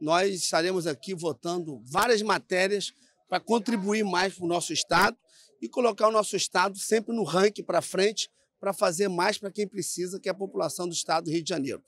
nós estaremos aqui votando várias matérias para contribuir mais para o nosso Estado e colocar o nosso Estado sempre no ranking para frente para fazer mais para quem precisa, que é a população do Estado do Rio de Janeiro.